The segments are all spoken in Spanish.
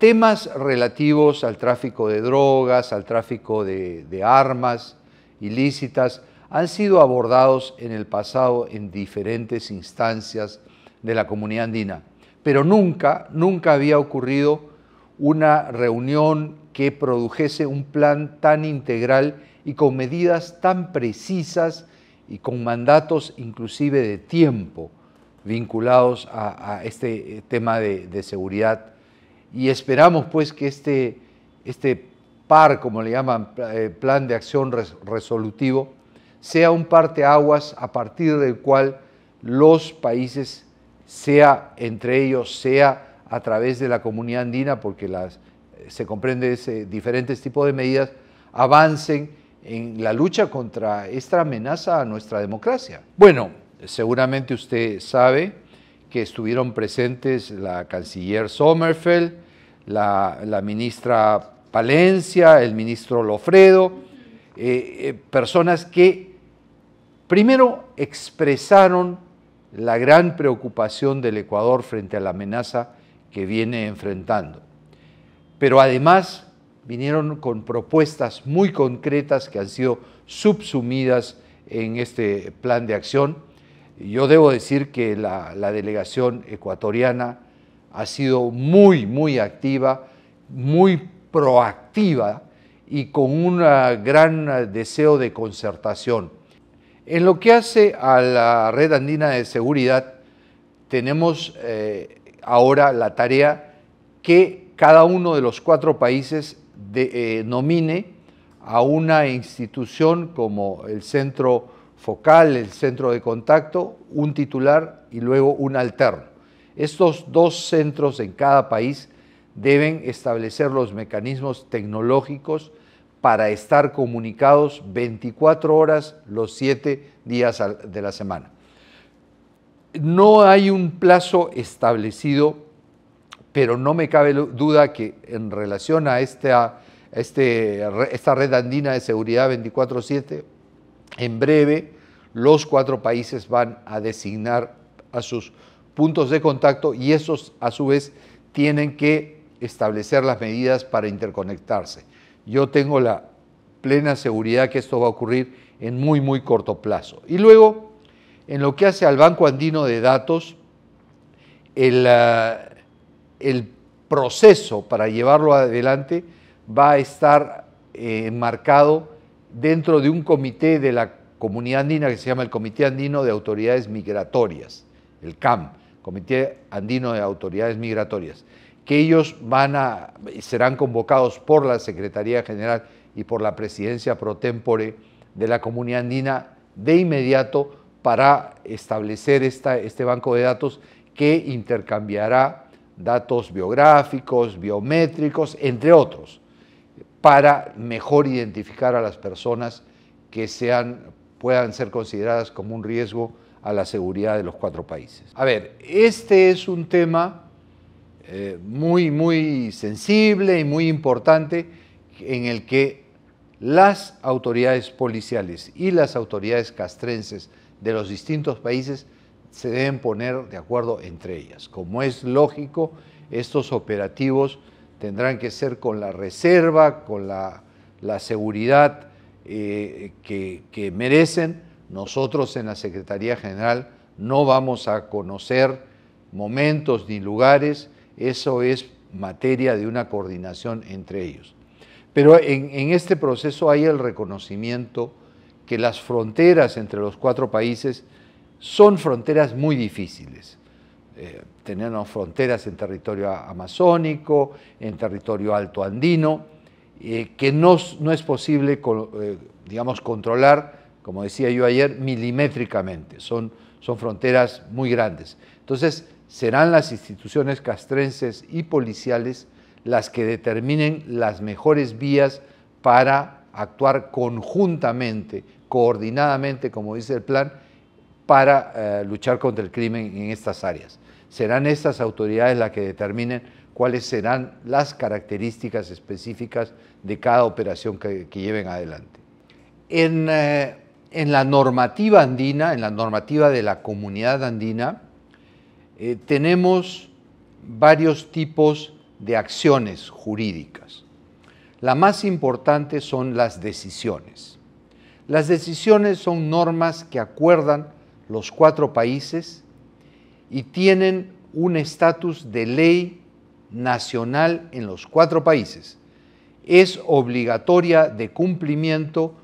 temas relativos al tráfico de drogas, al tráfico de, armas ilícitas, han sido abordados en el pasado en diferentes instancias de la comunidad andina, pero nunca, nunca había ocurrido una reunión que produjese un plan tan integral y con medidas tan precisas y con mandatos inclusive de tiempo vinculados a, este eh, tema de, de seguridad y esperamos pues que este, este PAR, como le llaman, eh, Plan de Acción Resolutivo, sea un parteaguas a partir del cual los países, sea entre ellos, sea a través de la comunidad andina, porque las, se comprende ese, diferentes tipos de medidas, avancen en la lucha contra esta amenaza a nuestra democracia. Bueno, seguramente usted sabe que estuvieron presentes la canciller Sommerfeld, la, ministra Palencia, el ministro Lofredo, eh, eh, personas que primero expresaron la gran preocupación del Ecuador frente a la amenaza que viene enfrentando. Pero además vinieron con propuestas muy concretas que han sido subsumidas en este plan de acción yo debo decir que la, delegación ecuatoriana ha sido muy, muy activa, muy proactiva y con un ah, gran ah, deseo de concertación. En lo que hace a la red andina de seguridad, tenemos eh, ahora la tarea que cada uno de los cuatro países eh, nomine a una institución como el Centro focal, el centro de contacto, un titular y luego un alterno. Estos dos centros en cada país deben establecer los mecanismos tecnológicos para estar comunicados 24 horas los 7 días de la semana. No hay un plazo establecido, pero no me cabe duda que en relación a esta, este esta red andina de seguridad 24-7, en breve, los cuatro países van a designar a sus puntos de contacto y esos a su vez tienen que establecer las medidas para interconectarse. Yo tengo la plena seguridad que esto va a ocurrir en muy, muy corto plazo. Y luego, en lo que hace al Banco Andino de Datos, el, ah, proceso para llevarlo adelante va a estar eh, enmarcado dentro de un comité de la comunidad andina que se llama el Comité Andino de Autoridades Migratorias, el CAM, Comité Andino de Autoridades Migratorias, que ellos van a, serán convocados por la Secretaría General y por la Presidencia pro de la comunidad andina de inmediato para establecer este banco de datos que intercambiará datos biográficos, biométricos, entre otros para mejor identificar a las personas que puedan ser consideradas como un riesgo a la seguridad de los cuatro países. A ver, este es un tema eh, muy, muy sensible y muy importante en el que las autoridades policiales y las autoridades castrenses de los distintos países se deben poner de acuerdo entre ellas. Como es lógico, estos operativos tendrán que ser con la reserva, con la, seguridad eh, que, merecen. Nosotros en la Secretaría General no vamos a conocer momentos ni lugares, eso es materia de una coordinación entre ellos. Pero en este proceso hay el reconocimiento que las fronteras entre los cuatro países son fronteras muy difíciles eh, tener fronteras en territorio amazónico, en territorio alto andino, eh, que no, es posible, eh, digamos, controlar, como decía yo ayer, milimétricamente. son fronteras muy grandes. Entonces, serán las instituciones castrenses y policiales las que determinen las mejores vías para actuar conjuntamente, coordinadamente, como dice el plan, para eh, luchar contra el crimen en estas áreas. Serán estas autoridades las que determinen cuáles serán las características específicas de cada operación que, lleven adelante. Eh, en, la normativa andina, en la normativa de la comunidad andina, eh, tenemos varios tipos de acciones jurídicas. La más importante son las decisiones. Las decisiones son normas que acuerdan los cuatro países y tienen un estatus de ley nacional en los cuatro países. Es obligatoria de cumplimiento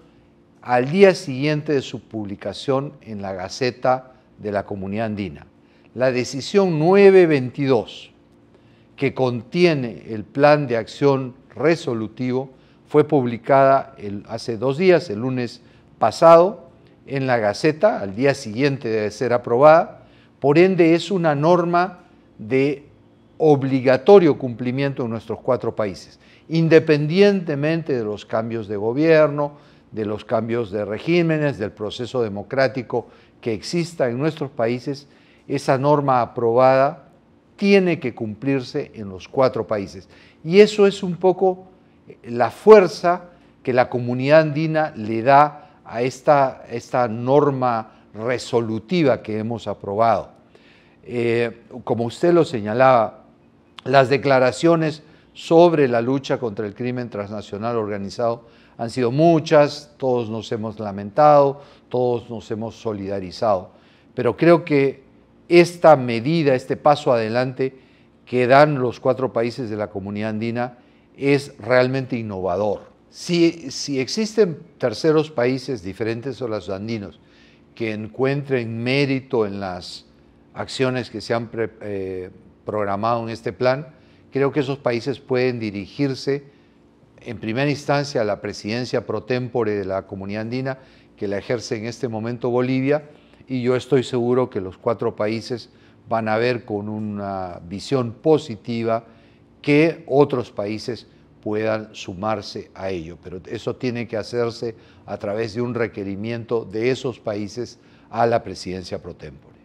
al día siguiente de su publicación en la Gaceta de la Comunidad Andina. La decisión 922, que contiene el plan de acción resolutivo, fue publicada hace dos días, el lunes pasado, en la Gaceta al día siguiente debe ser aprobada, por ende es una norma de obligatorio cumplimiento en nuestros cuatro países, independientemente de los cambios de gobierno, de los cambios de regímenes, del proceso democrático que exista en nuestros países, esa norma aprobada tiene que cumplirse en los cuatro países. Y eso es un poco la fuerza que la comunidad andina le da a esta, esta norma resolutiva que hemos aprobado. Eh, como usted lo señalaba, las declaraciones sobre la lucha contra el crimen transnacional organizado han sido muchas, todos nos hemos lamentado, todos nos hemos solidarizado, pero creo que esta medida, este paso adelante que dan los cuatro países de la comunidad andina es realmente innovador si, existen terceros países diferentes a los andinos que encuentren mérito en las acciones que se han eh, programado en este plan, creo que esos países pueden dirigirse en primera instancia a la presidencia pro tempore de la comunidad andina que la ejerce en este momento Bolivia y yo estoy seguro que los cuatro países van a ver con una visión positiva que otros países puedan sumarse a ello. Pero eso tiene que hacerse a través de un requerimiento de esos países a la presidencia pro tempore.